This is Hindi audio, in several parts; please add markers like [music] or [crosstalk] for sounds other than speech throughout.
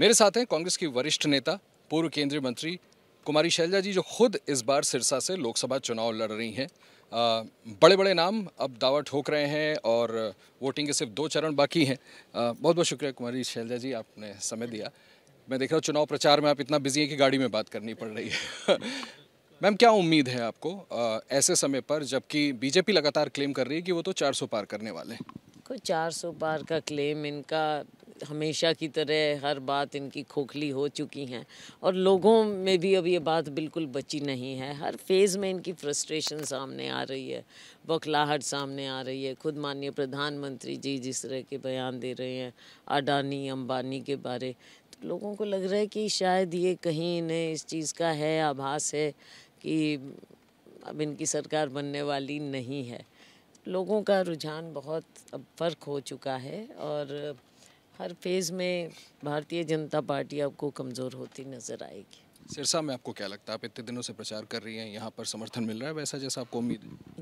मेरे साथ हैं कांग्रेस की वरिष्ठ नेता पूर्व केंद्रीय मंत्री कुमारी शैलजा जी जो खुद इस बार सिरसा से लोकसभा चुनाव लड़ रही हैं बड़े बड़े नाम अब दावा ठोक रहे हैं और वोटिंग के सिर्फ दो चरण बाकी हैं बहुत बहुत शुक्रिया कुमारी शैलजा जी आपने समय दिया मैं देख रहा हूँ चुनाव प्रचार में आप इतना बिजी हैं कि गाड़ी में बात करनी पड़ रही है [laughs] मैम क्या उम्मीद है आपको आ, ऐसे समय पर जबकि बीजेपी लगातार क्लेम कर रही है कि वो तो 400 पार करने वाले हैं कोई 400 पार का क्लेम इनका हमेशा की तरह हर बात इनकी खोखली हो चुकी हैं और लोगों में भी अब ये बात बिल्कुल बची नहीं है हर फेज़ में इनकी फ्रस्ट्रेशन सामने आ रही है बौखलाहट सामने आ रही है खुद माननीय प्रधानमंत्री जी जिस तरह के बयान दे रहे हैं अडानी अंबानी के बारे तो लोगों को लग रहा है कि शायद ये कहीं इन्हें इस चीज़ का है आभास है कि अब इनकी सरकार बनने वाली नहीं है लोगों का रुझान बहुत अब फ़र्क हो चुका है और हर फेज़ में भारतीय जनता पार्टी आपको कमज़ोर होती नज़र आएगी सिरसा में आपको क्या लगता है आप इतने दिनों से प्रचार कर रही हैं यहाँ पर समर्थन मिल रहा है वैसा जैसा आपको उम्मीद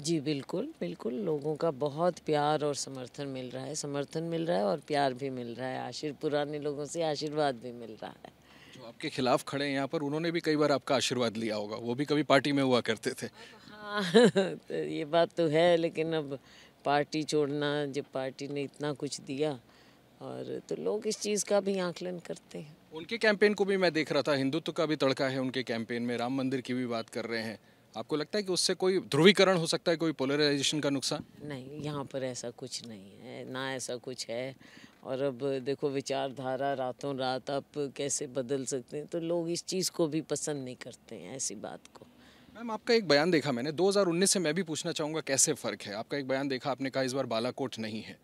जी बिल्कुल बिल्कुल लोगों का बहुत प्यार और समर्थन मिल रहा है समर्थन मिल रहा है और प्यार भी मिल रहा है आशीर पुराने लोगों से आशीर्वाद भी मिल रहा है जो आपके खिलाफ खड़े हैं यहाँ पर उन्होंने भी कई बार आपका आशीर्वाद लिया होगा वो भी कभी पार्टी में हुआ करते थे हाँ तो ये बात तो है लेकिन अब पार्टी छोड़ना जब पार्टी ने इतना कुछ दिया और तो लोग इस चीज़ का भी आकलन करते हैं उनके कैंपेन को भी मैं देख रहा था हिंदुत्व का भी तड़का है उनके कैंपेन में राम मंदिर की भी बात कर रहे हैं आपको लगता है कि उससे कोई ध्रुवीकरण हो सकता है कोई पोलराइजेशन का नुकसान नहीं यहाँ पर ऐसा कुछ नहीं है ना ऐसा कुछ है और अब देखो विचारधारा रातों रात आप कैसे बदल सकते हैं तो लोग इस चीज़ को भी पसंद नहीं करते हैं ऐसी बात को मैम आपका एक बयान देखा मैंने 2019 से मैं भी पूछना चाहूँगा कैसे फ़र्क है आपका एक बयान देखा आपने कहा इस बार बालाकोट नहीं है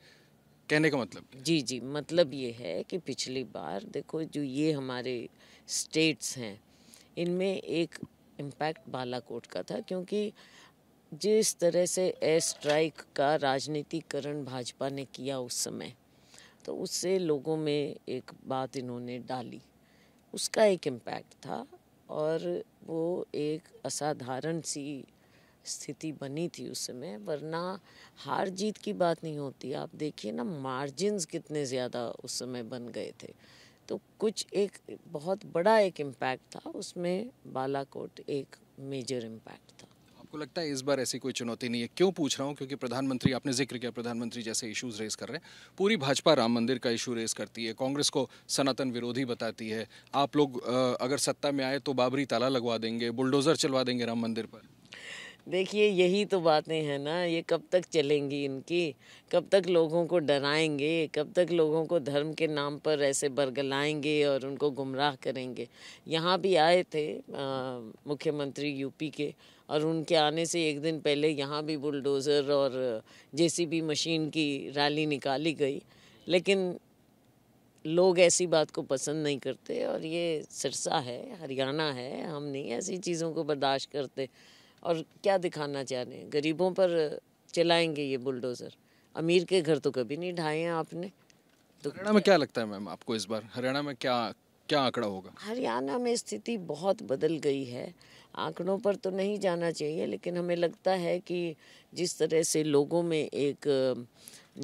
कहने का मतलब क्या? जी जी मतलब ये है कि पिछली बार देखो जो ये हमारे स्टेट्स हैं इनमें एक इम्पैक्ट बालाकोट का था क्योंकि जिस तरह से एयर स्ट्राइक का राजनीतिकरण भाजपा ने किया उस समय तो उससे लोगों में एक बात इन्होंने डाली उसका एक इम्पैक्ट था और वो एक असाधारण सी स्थिति बनी थी उस समय वरना हार जीत की बात नहीं होती आप देखिए ना मार्जिन्स कितने ज़्यादा उस समय बन गए थे तो कुछ एक बहुत बड़ा एक इम्पैक्ट था उसमें बालाकोट एक मेजर इम्पैक्ट था आपको लगता है इस बार ऐसी कोई चुनौती नहीं है क्यों पूछ रहा हूँ क्योंकि प्रधानमंत्री आपने जिक्र किया प्रधानमंत्री जैसे इश्यूज रेज कर रहे हैं पूरी भाजपा राम मंदिर का इशू रेज करती है कांग्रेस को सनातन विरोधी बताती है आप लोग अगर सत्ता में आए तो बाबरी ताला लगवा देंगे बुलडोजर चलवा देंगे राम मंदिर पर देखिए यही तो बातें हैं ना ये कब तक चलेंगी इनकी कब तक लोगों को डराएंगे कब तक लोगों को धर्म के नाम पर ऐसे बरगलाएंगे और उनको गुमराह करेंगे यहाँ भी आए थे मुख्यमंत्री यूपी के और उनके आने से एक दिन पहले यहाँ भी बुलडोज़र और जेसीबी मशीन की रैली निकाली गई लेकिन लोग ऐसी बात को पसंद नहीं करते और ये सिरसा है हरियाणा है हम नहीं ऐसी चीज़ों को बर्दाश्त करते और क्या दिखाना चाह रहे हैं गरीबों पर चलाएंगे ये बुलडोज़र अमीर के घर तो कभी नहीं ढाए हैं आपने तो हरियाणा में क्या लगता है मैम आपको इस बार हरियाणा में क्या क्या आंकड़ा होगा हरियाणा में स्थिति बहुत बदल गई है आंकड़ों पर तो नहीं जाना चाहिए लेकिन हमें लगता है कि जिस तरह से लोगों में एक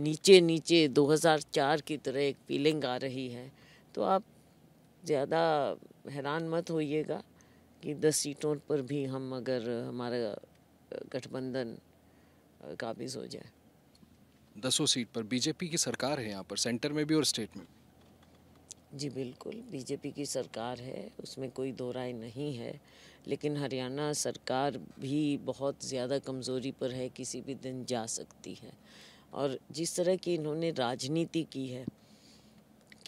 नीचे नीचे 2004 की तरह एक फीलिंग आ रही है तो आप ज़्यादा हैरान मत होइएगा कि दस सीटों पर भी हम अगर हमारा गठबंधन काबिज हो जाए दसों सीट पर बीजेपी की सरकार है यहाँ पर सेंटर में भी और स्टेट में जी बिल्कुल बीजेपी की सरकार है उसमें कोई दो राय नहीं है लेकिन हरियाणा सरकार भी बहुत ज़्यादा कमज़ोरी पर है किसी भी दिन जा सकती है और जिस तरह की इन्होंने राजनीति की है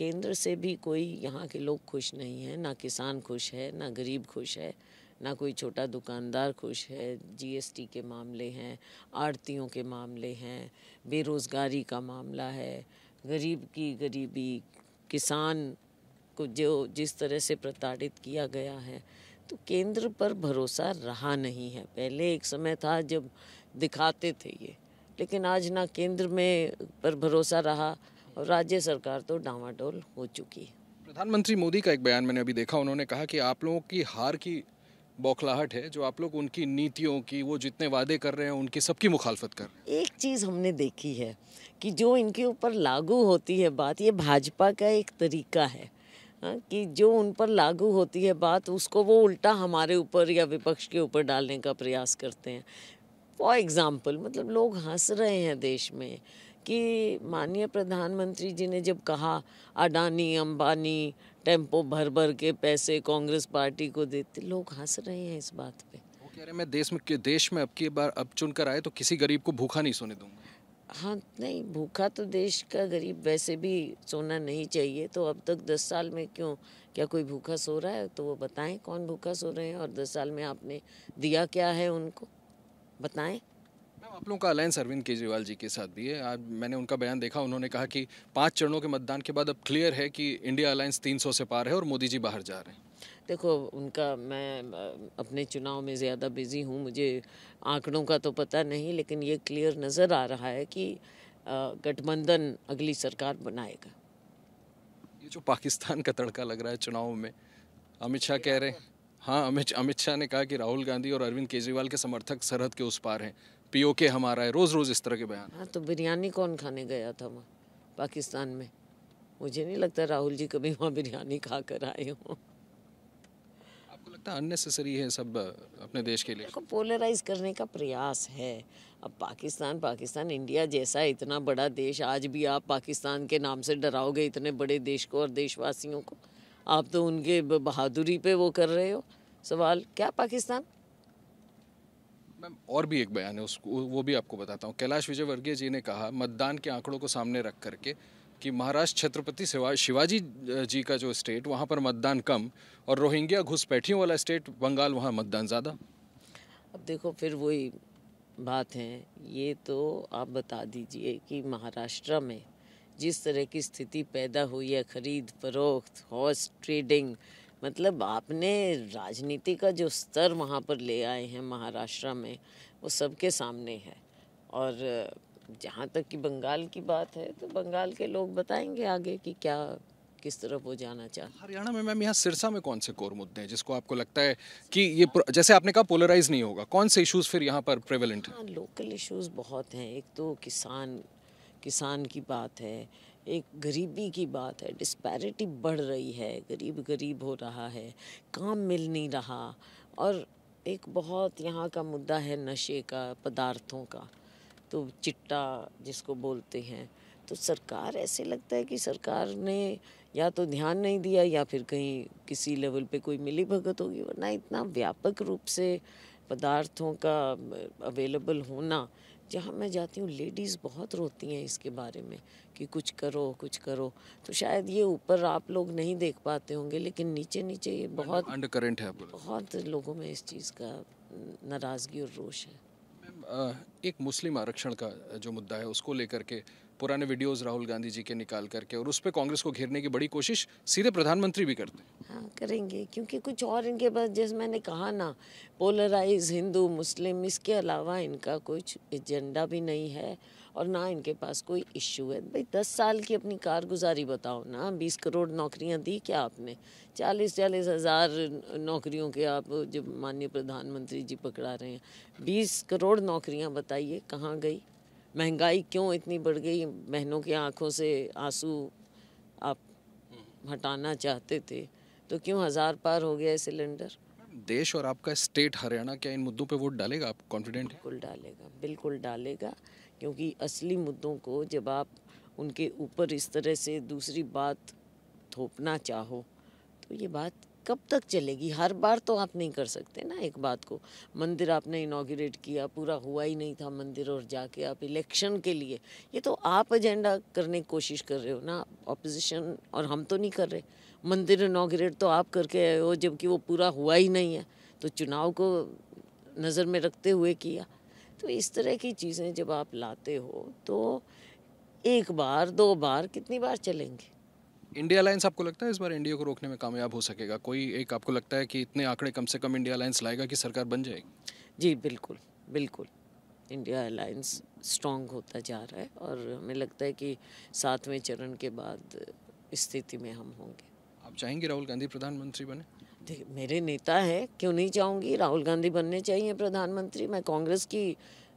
केंद्र से भी कोई यहाँ के लोग खुश नहीं है ना किसान खुश है ना गरीब खुश है ना कोई छोटा दुकानदार खुश है जीएसटी के मामले हैं आड़तियों के मामले हैं बेरोज़गारी का मामला है गरीब की गरीबी किसान को जो जिस तरह से प्रताड़ित किया गया है तो केंद्र पर भरोसा रहा नहीं है पहले एक समय था जब दिखाते थे ये लेकिन आज ना केंद्र में पर भरोसा रहा और राज्य सरकार तो डावाडोल हो चुकी है प्रधानमंत्री मोदी का एक बयान मैंने अभी देखा उन्होंने कहा कि आप लोगों की हार की बौखलाहट है जो आप लोग उनकी नीतियों की वो जितने वादे कर रहे हैं उनकी सबकी मुखालफत कर एक चीज़ हमने देखी है कि जो इनके ऊपर लागू होती है बात ये भाजपा का एक तरीका है हा? कि जो उन पर लागू होती है बात उसको वो उल्टा हमारे ऊपर या विपक्ष के ऊपर डालने का प्रयास करते हैं फॉर एग्ज़ाम्पल मतलब लोग हंस रहे हैं देश में कि माननीय प्रधानमंत्री जी ने जब कहा अडानी अंबानी टेम्पो भर भर के पैसे कांग्रेस पार्टी को देते लोग हंस रहे हैं इस बात पे वो कह रहे मैं देश में देश में अब की बार अब चुन कर आए तो किसी गरीब को भूखा नहीं सोने दूंगा हाँ नहीं भूखा तो देश का गरीब वैसे भी सोना नहीं चाहिए तो अब तक दस साल में क्यों क्या कोई भूखा सो रहा है तो वो बताएं कौन भूखा सो रहे हैं और दस साल में आपने दिया क्या है उनको बताएं आप लोगों का अलायंस अरविंद केजरीवाल जी के साथ भी है आज मैंने उनका बयान देखा उन्होंने कहा कि पाँच चरणों के मतदान के बाद अब क्लियर है कि इंडिया अलायंस 300 से पार है और मोदी जी बाहर जा रहे हैं देखो उनका मैं अपने चुनाव में ज़्यादा बिजी हूँ मुझे आंकड़ों का तो पता नहीं लेकिन ये क्लियर नज़र आ रहा है कि गठबंधन अगली सरकार बनाएगा ये जो पाकिस्तान का तड़का लग रहा है चुनाव में अमित शाह कह रहे हैं हाँ अमित अमित शाह ने कहा कि राहुल गांधी और अरविंद केजरीवाल के समर्थक सरहद के उस पार हैं पीओके हमारा है रोज रोज इस तरह के बयान हाँ तो बिरयानी कौन खाने गया था वहाँ पाकिस्तान में मुझे नहीं लगता राहुल जी कभी वहाँ बिरयानी खा कर आए हों आपको लगता है अननेसेसरी है सब अपने देश के लिए देखो पोलराइज करने का प्रयास है अब पाकिस्तान पाकिस्तान इंडिया जैसा इतना बड़ा देश आज भी आप पाकिस्तान के नाम से डराओगे इतने बड़े देश को और देशवासियों को आप तो उनके बहादुरी पे वो कर रहे हो सवाल क्या पाकिस्तान मैम और भी एक बयान है उसको वो भी आपको बताता हूँ कैलाश विजयवर्गीय जी ने कहा मतदान के आंकड़ों को सामने रख करके कि महाराष्ट्र छत्रपति शिवाजी जी का जो स्टेट वहाँ पर मतदान कम और रोहिंग्या घुसपैठियों वाला स्टेट बंगाल वहाँ मतदान ज़्यादा अब देखो फिर वही बात है ये तो आप बता दीजिए कि महाराष्ट्र में जिस तरह की स्थिति पैदा हुई है खरीद फरोख्त हॉर्स ट्रेडिंग मतलब आपने राजनीति का जो स्तर वहाँ पर ले आए हैं महाराष्ट्र में वो सबके सामने है और जहाँ तक कि बंगाल की बात है तो बंगाल के लोग बताएंगे आगे कि क्या किस तरफ वो जाना चाहते हरियाणा में मैम यहाँ सिरसा में कौन से कोर मुद्दे हैं जिसको आपको लगता है कि ये जैसे आपने कहा पोलराइज नहीं होगा कौन से इश्यूज फिर यहाँ पर प्रेवलेंट हाँ, लोकल इश्यूज बहुत हैं एक तो किसान किसान की बात है एक गरीबी की बात है डिस्पैरिटी बढ़ रही है गरीब गरीब हो रहा है काम मिल नहीं रहा और एक बहुत यहाँ का मुद्दा है नशे का पदार्थों का तो चिट्टा जिसको बोलते हैं तो सरकार ऐसे लगता है कि सरकार ने या तो ध्यान नहीं दिया या फिर कहीं किसी लेवल पे कोई मिली भगत होगी वरना इतना व्यापक रूप से पदार्थों का अवेलेबल होना जहाँ मैं जाती हूँ लेडीज़ बहुत रोती हैं इसके बारे में कि कुछ करो कुछ करो तो शायद ये ऊपर आप लोग नहीं देख पाते होंगे लेकिन नीचे नीचे ये बहुत अंडर करेंट है बहुत लोगों में इस चीज़ का नाराज़गी और रोष है एक मुस्लिम आरक्षण का जो मुद्दा है उसको लेकर के पुराने वीडियोस राहुल गांधी जी के निकाल करके और उस पर कांग्रेस को घेरने की बड़ी कोशिश सीधे प्रधानमंत्री भी करते हैं हाँ करेंगे क्योंकि कुछ और इनके पास जैसे मैंने कहा ना पोलराइज हिंदू मुस्लिम इसके अलावा इनका कुछ एजेंडा भी नहीं है और ना इनके पास कोई इश्यू है भाई दस साल की अपनी कारगुजारी बताओ ना बीस करोड़ नौकरियां दी क्या आपने चालीस चालीस हज़ार नौकरियों के आप जब माननीय प्रधानमंत्री जी पकड़ा रहे हैं बीस करोड़ नौकरियां बताइए कहाँ गई महंगाई क्यों इतनी बढ़ गई बहनों की आंखों से आंसू आप हटाना चाहते थे तो क्यों हज़ार पार हो गया है सिलेंडर देश और आपका स्टेट हरियाणा क्या इन मुद्दों पे वोट डालेगा आप कॉन्फिडेंट बिल्कुल डालेगा बिल्कुल डालेगा क्योंकि असली मुद्दों को जब आप उनके ऊपर इस तरह से दूसरी बात थोपना चाहो तो ये बात कब तक चलेगी हर बार तो आप नहीं कर सकते ना एक बात को मंदिर आपने इनाग्रेट किया पूरा हुआ ही नहीं था मंदिर और जाके आप इलेक्शन के लिए ये तो आप एजेंडा करने की कोशिश कर रहे हो ना अपोजिशन और हम तो नहीं कर रहे मंदिर इनाग्रेट तो आप करके आए हो जबकि वो पूरा हुआ ही नहीं है तो चुनाव को नज़र में रखते हुए किया तो इस तरह की चीज़ें जब आप लाते हो तो एक बार दो बार कितनी बार चलेंगे इंडिया अलायंस आपको लगता है इस बार इंडिया को रोकने में कामयाब हो सकेगा कोई एक आपको लगता है कि इतने आंकड़े कम से कम इंडिया अलायंस लाएगा कि सरकार बन जाएगी जी बिल्कुल बिल्कुल इंडिया अलायंस स्ट्रॉन्ग होता जा रहा है और हमें लगता है कि सातवें चरण के बाद स्थिति में हम होंगे आप चाहेंगे राहुल गांधी प्रधानमंत्री बने देख मेरे नेता हैं क्यों नहीं चाहूँगी राहुल गांधी बनने चाहिए प्रधानमंत्री मैं कांग्रेस की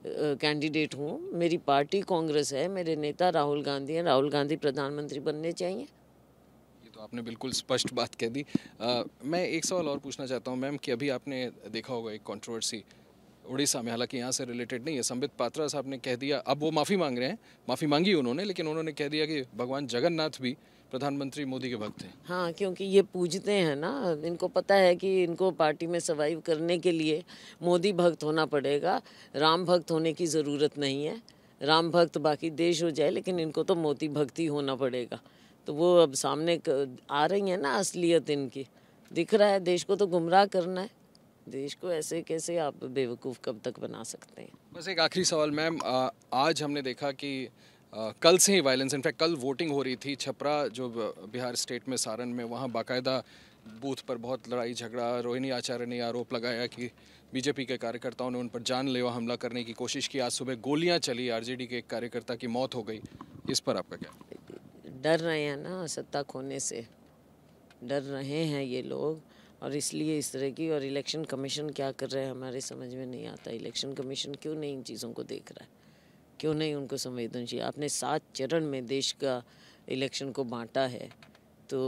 कैंडिडेट हूँ मेरी पार्टी कांग्रेस है मेरे नेता राहुल गांधी हैं राहुल गांधी प्रधानमंत्री बनने चाहिए आपने बिल्कुल स्पष्ट बात कह दी आ, मैं एक सवाल और पूछना चाहता हूँ मैम कि अभी आपने देखा होगा एक कंट्रोवर्सी उड़ीसा में हालांकि यहाँ से रिलेटेड नहीं है संबित पात्रा साहब ने कह दिया अब वो माफ़ी मांग रहे हैं माफ़ी मांगी उन्होंने लेकिन उन्होंने कह दिया कि भगवान जगन्नाथ भी प्रधानमंत्री मोदी के भक्त हैं हाँ क्योंकि ये पूजते हैं ना इनको पता है कि इनको पार्टी में सर्वाइव करने के लिए मोदी भक्त होना पड़ेगा राम भक्त होने की ज़रूरत नहीं है राम भक्त बाकी देश हो जाए लेकिन इनको तो मोदी भक्ति होना पड़ेगा तो वो अब सामने आ रही है ना असलियत इनकी दिख रहा है देश को तो गुमराह करना है देश को ऐसे कैसे आप बेवकूफ़ कब तक बना सकते हैं बस एक आखिरी सवाल मैम आज हमने देखा कि आ, कल से ही वायलेंस इनफैक्ट कल वोटिंग हो रही थी छपरा जो बिहार स्टेट में सारण में वहाँ बाकायदा बूथ पर बहुत लड़ाई झगड़ा रोहिणी आचार्य ने आरोप लगाया कि बीजेपी के कार्यकर्ताओं ने उन पर जानलेवा हमला करने की कोशिश की आज सुबह गोलियां चली आरजेडी के एक कार्यकर्ता की मौत हो गई इस पर आपका क्या डर रहे हैं ना सत्ता खोने से डर रहे हैं ये लोग और इसलिए इस तरह की और इलेक्शन कमीशन क्या कर रहे हैं हमारे समझ में नहीं आता इलेक्शन कमीशन क्यों नहीं इन चीज़ों को देख रहा है क्यों नहीं उनको संवेदनशील आपने सात चरण में देश का इलेक्शन को बांटा है तो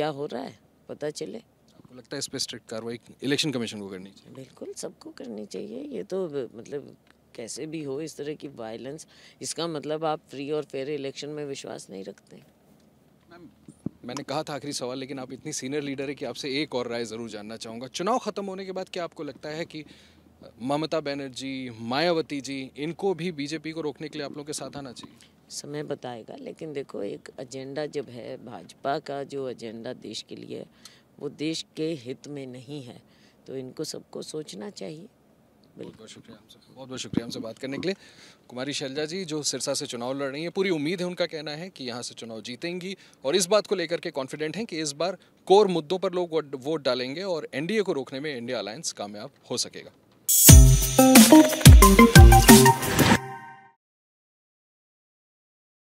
क्या हो रहा है पता चले आपको लगता है इस पर स्ट्रिक्ट कार्रवाई इलेक्शन कमीशन को करनी चाहिए बिल्कुल सबको करनी चाहिए ये तो मतलब कैसे भी हो इस तरह की वायलेंस इसका मतलब आप फ्री और फेयर इलेक्शन में विश्वास नहीं रखते मैंने कहा था आखिरी सवाल लेकिन आप इतनी सीनियर लीडर है कि आपसे एक और राय ज़रूर जानना चाहूँगा चुनाव ख़त्म होने के बाद क्या आपको लगता है कि ममता बनर्जी मायावती जी इनको भी बीजेपी को रोकने के लिए आप लोग के साथ आना चाहिए समय बताएगा लेकिन देखो एक एजेंडा जब है भाजपा का जो एजेंडा देश के लिए वो देश के हित में नहीं है तो इनको सबको सोचना चाहिए बहुत बहुत शुक्रिया हमसे बहुत बहुत शुक्रिया हमसे बात करने के लिए कुमारी शैलजा जी जो सिरसा से चुनाव लड़ रही हैं पूरी उम्मीद है उनका कहना है कि यहाँ से चुनाव जीतेंगी और इस बात को लेकर के कॉन्फिडेंट हैं कि इस बार कोर मुद्दों पर लोग वोट डालेंगे और एनडीए को रोकने में इंडिया अलायंस कामयाब हो सकेगा